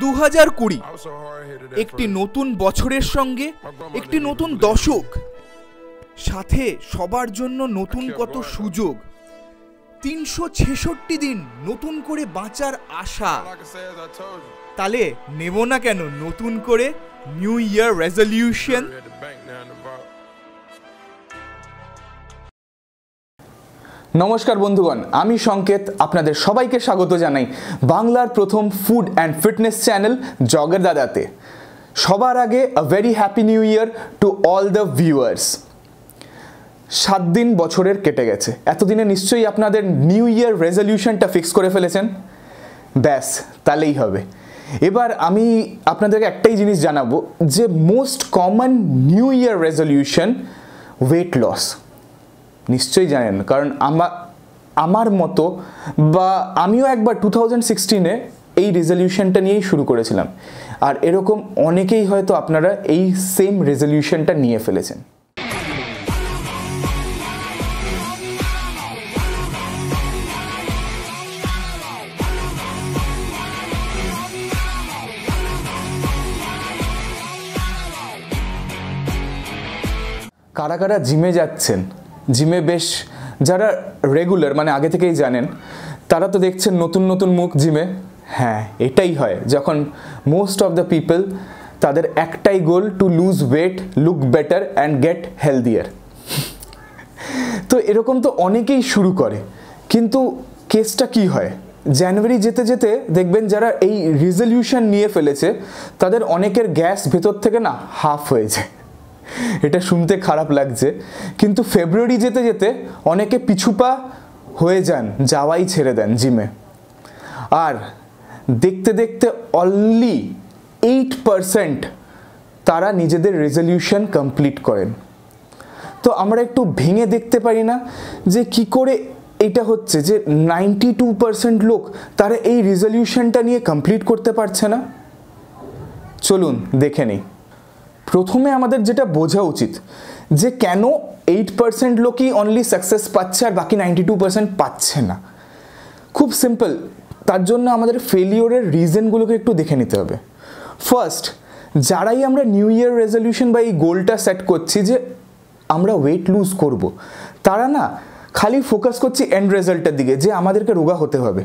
দু হাজার কুড়ি একটি নতুন বছরের সঙ্গে একটি নতুন দশক সাথে সবার জন্য নতুন কত সুযোগ তিনশো ছেষট্টি দিন নতুন করে বাঁচার আশা তাহলে নেব না কেন নতুন করে নিউ ইয়ার রেজলিউশন নমস্কার বন্ধুগণ আমি সংকেত আপনাদের সবাইকে স্বাগত জানাই বাংলার প্রথম ফুড অ্যান্ড ফিটনেস চ্যানেল জগের দাদাতে সবার আগে a very happy new year to all the viewers সাত দিন বছরের কেটে গেছে এতদিনে নিশ্চয়ই আপনাদের নিউ ইয়ার রেজলিউশনটা ফিক্স করে ফেলেছেন ব্যাস তাহলেই হবে এবার আমি আপনাদেরকে একটাই জিনিস জানাবো যে most common new year resolution weight loss নিশ্চয়ই জানেন কারণ আমার আমার মতো বা আমিও একবার টু থাউজেন্ড সিক্সটিনে এই রেজলিউশনটা নিয়েই শুরু করেছিলাম আর এরকম অনেকেই হয়তো আপনারা এই সেম রেজলিউশনটা নিয়ে ফেলেছেন কারা কারা জিমে যাচ্ছেন জিমে বেশ যারা রেগুলার মানে আগে থেকেই জানেন তারা তো দেখছেন নতুন নতুন মুখ জিমে হ্যাঁ এটাই হয় যখন মোস্ট অফ দ্য পিপল তাদের একটাই goal to lose weight look better and get healthier তো এরকম তো অনেকেই শুরু করে কিন্তু কেসটা কি হয় জানুয়ারি যেতে যেতে দেখবেন যারা এই রিজলিউশন নিয়ে ফেলেছে তাদের অনেকের গ্যাস ভেতর থেকে না হাফ হয়ে যায় এটা শুনতে খারাপ লাগছে কিন্তু ফেব্রুয়ারি যেতে যেতে অনেকে পিছুপা হয়ে যান যাওয়াই ছেড়ে দেন জিমে আর দেখতে দেখতে অনলি এইট পারসেন্ট তারা নিজেদের রেজলিউশন কমপ্লিট করেন তো আমরা একটু ভেঙে দেখতে পারি না যে কি করে এটা হচ্ছে যে নাইনটি টু পারসেন্ট লোক তারা এই রেজলিউশনটা নিয়ে কমপ্লিট করতে পারছে না চলুন দেখে নিই প্রথমে আমাদের যেটা বোঝা উচিত যে কেন এইট পার্সেন্ট লোকই অনলি সাকসেস পাচ্ছে আর বাকি নাইনটি টু পার্সেন্ট পাচ্ছে না খুব সিম্পল তার জন্য আমাদের ফেলিওরের রিজনগুলোকে একটু দেখে নিতে হবে ফার্স্ট যারাই আমরা নিউ ইয়ার রেজলিউশন বা এই গোলটা সেট করছি যে আমরা ওয়েট লুজ করব। তারা না খালি ফোকাস করছি এন্ড রেজাল্টের দিকে যে আমাদেরকে রোগা হতে হবে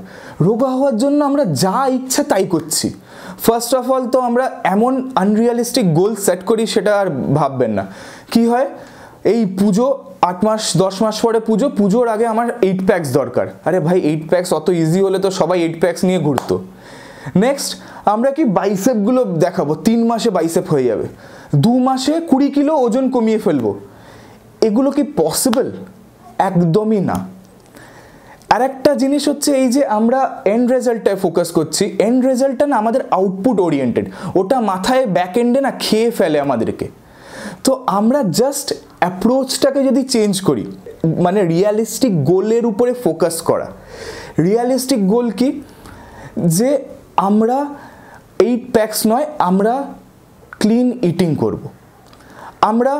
রোগা হওয়ার জন্য আমরা যা ইচ্ছা তাই করছি ফার্স্ট অফ অল তো আমরা এমন আনরিয়ালিস্টিক গোল সেট করি সেটা আর ভাববেন না কি হয় এই পুজো আট মাস দশ মাস পরে পুজো পুজোর আগে আমার এইট প্যাকস দরকার আরে ভাই এইট প্যাকস অত ইজি হলে তো সবাই এইট প্যাকস নিয়ে ঘুরতো নেক্সট আমরা কি বাইসেপগুলো দেখাবো তিন মাসে বাইসেপ হয়ে যাবে দু মাসে কুড়ি কিলো ওজন কমিয়ে ফেলবো এগুলো কি পসিবল একদমই না আর একটা জিনিস হচ্ছে এই যে আমরা এন্ড রেজাল্টটায় ফোকাস করছি এন্ড রেজাল্টটা না আমাদের আউটপুট ওরিয়েন্টেড ওটা মাথায় ব্যাক এন্ডে না খেয়ে ফেলে আমাদেরকে তো আমরা জাস্ট অ্যাপ্রোচটাকে যদি চেঞ্জ করি মানে রিয়ালিস্টিক গোলের উপরে ফোকাস করা রিয়ালিস্টিক গোল কি যে আমরা এইট প্যাক্স নয় আমরা ক্লিন ইটিং করব। আমরা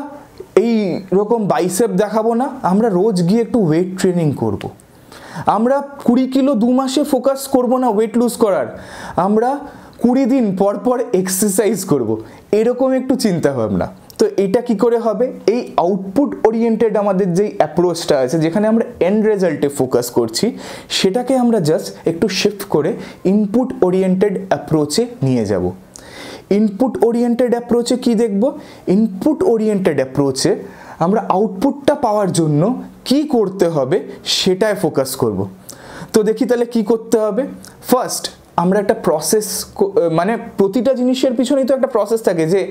এই রকম বাইসেপ দেখাবো না আমরা রোজ গিয়ে একটু ওয়েট ট্রেনিং করবো আমরা কুড়ি কিলো দু মাসে ফোকাস করব না ওয়েট লুজ করার আমরা কুড়ি দিন পর পর এক্সারসাইজ করব। এরকম একটু চিন্তা ভাবনা তো এটা কি করে হবে এই আউটপুট ওরিয়েন্টেড আমাদের যেই অ্যাপ্রোচটা আছে যেখানে আমরা এন্ড রেজাল্টে ফোকাস করছি সেটাকে আমরা জাস্ট একটু শিফট করে ইনপুট ওরিয়েন্টেড অ্যাপ্রোচে নিয়ে যাব ইনপুট ওরিয়েন্টেড অ্যাপ্রোচে কি দেখব ইনপুট ওরিয়েন্টেড অ্যাপ্রোচে আমরা আউটপুটটা পাওয়ার জন্য কি করতে হবে সেটায় ফোকাস করব তো দেখি তাহলে কি করতে হবে ফার্স্ট আমরা একটা প্রসেস মানে প্রতিটা জিনিসের পিছনেই তো একটা প্রসেস থাকে যে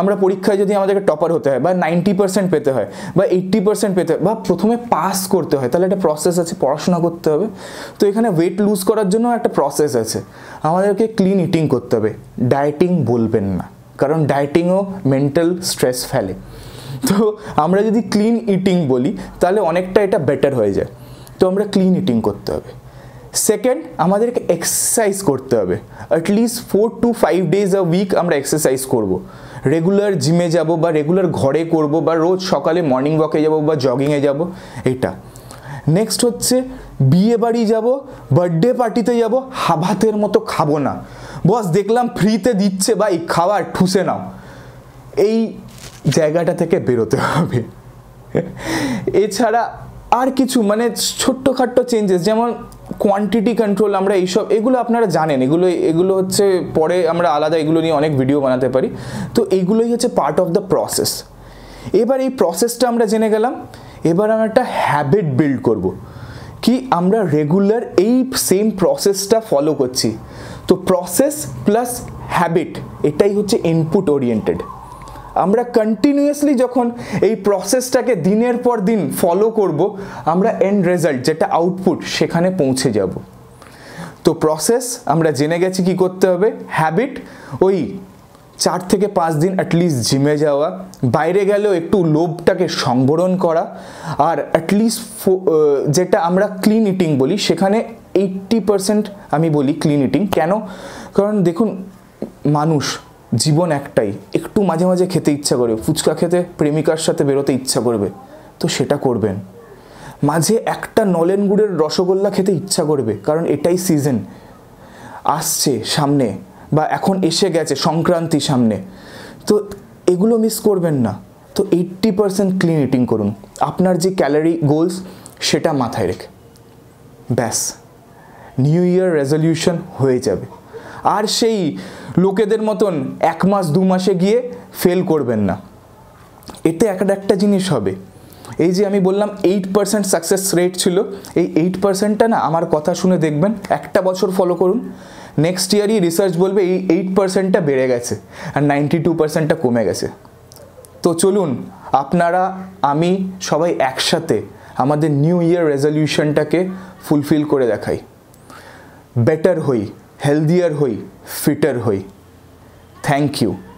আমরা পরীক্ষায় যদি আমাদেরকে টপার হতে হয় বা নাইনটি পার্সেন্ট পেতে হয় বা এইট্টি পার্সেন্ট পেতে হয় বা প্রথমে পাস করতে হয় তাহলে একটা প্রসেস আছে পড়াশোনা করতে হবে তো এখানে ওয়েট লুজ করার জন্য একটা প্রসেস আছে আমাদেরকে ক্লিন ইটিং করতে হবে ডায়েটিং বলবেন না কারণ ডায়েটিংও মেন্টাল স্ট্রেস ফেলে তো আমরা যদি ক্লিন ইটিং বলি তাহলে অনেকটা এটা বেটার হয়ে যায় তো আমরা ক্লিন ইটিং করতে হবে সেকেন্ড আমাদেরকে এক্সারসাইজ করতে হবে at least four to five days a week আমরা এক্সারসাইজ করব। রেগুলার জিমে যাব বা রেগুলার ঘরে করব বা রোজ সকালে মর্নিং ওয়াকে যাব বা জগিংয়ে যাব এটা নেক্সট হচ্ছে বিয়ে বাড়ি যাব বার্থডে পার্টিতে যাব হাভাতের মতো খাবো না বস দেখলাম ফ্রিতে দিচ্ছে ভাই খাবার ঠুসে নাও এই জায়গাটা থেকে বেরোতে হবে এছাড়া আর কিছু মানে ছোট্টখাট্ট চেঞ্জেস যেমন কোয়ান্টিটি কন্ট্রোল আমরা এইসব এগুলো আপনারা জানেন এগুলো এগুলো হচ্ছে পরে আমরা আলাদা এগুলো নিয়ে অনেক ভিডিও বানাতে পারি তো এগুলোই হচ্ছে পার্ট অফ দ্য প্রসেস এবার এই প্রসেসটা আমরা জেনে গেলাম এবার আমরা একটা হ্যাবিট বিল্ড করব। কি আমরা রেগুলার এই সেম প্রসেসটা ফলো করছি তো প্রসেস প্লাস হ্যাবিট এটাই হচ্ছে ইনপুট ওরিয়েন্টেড আমরা কন্টিনিউয়াসলি যখন এই প্রসেসটাকে দিনের পর দিন ফলো করব আমরা এন্ড রেজাল্ট যেটা আউটপুট সেখানে পৌঁছে যাব তো প্রসেস আমরা জেনে গেছি কি করতে হবে হ্যাবিট ওই চার থেকে পাঁচ দিন অ্যাটলিস্ট জিমে যাওয়া বাইরে গেলেও একটু লোভটাকে সংবরণ করা আর অ্যাটলিস্ট যেটা আমরা ক্লিন ইটিং বলি সেখানে এইট্টি পার্সেন্ট আমি বলি ক্লিন ইটিং কেন কারণ দেখুন মানুষ জীবন একটাই একটু মাঝে মাঝে খেতে ইচ্ছা করবে ফুচকা খেতে প্রেমিকার সাথে বেরোতে ইচ্ছা করবে তো সেটা করবেন মাঝে একটা নলেন গুড়ের রসগোল্লা খেতে ইচ্ছা করবে কারণ এটাই সিজন আসছে সামনে বা এখন এসে গেছে সংক্রান্তি সামনে তো এগুলো মিস করবেন না তো এইট্টি পারসেন্ট ক্লিন ইটিং করুন আপনার যে ক্যালারি গোলস সেটা মাথায় রেখে ব্যাস নিউ ইয়ার রেজলিউশন হয়ে যাবে আর সেই লোকেদের মতন এক মাস দু মাসে গিয়ে ফেল করবেন না এতে একটা একটা জিনিস হবে এই যে আমি বললাম এইট পার্সেন্ট সাকসেস রেট ছিল এই এইট পার্সেন্টটা না আমার কথা শুনে দেখবেন একটা বছর ফলো করুন নেক্সট ইয়ারই রিসার্চ বলবে এই এইট পার্সেন্টটা বেড়ে গেছে আর নাইনটি টু পার্সেন্টটা কমে গেছে তো চলুন আপনারা আমি সবাই একসাথে আমাদের নিউ ইয়ার রেজলিউশনটাকে ফুলফিল করে দেখাই বেটার হই हेल्दियर हुई फिटर हुई थैंक यू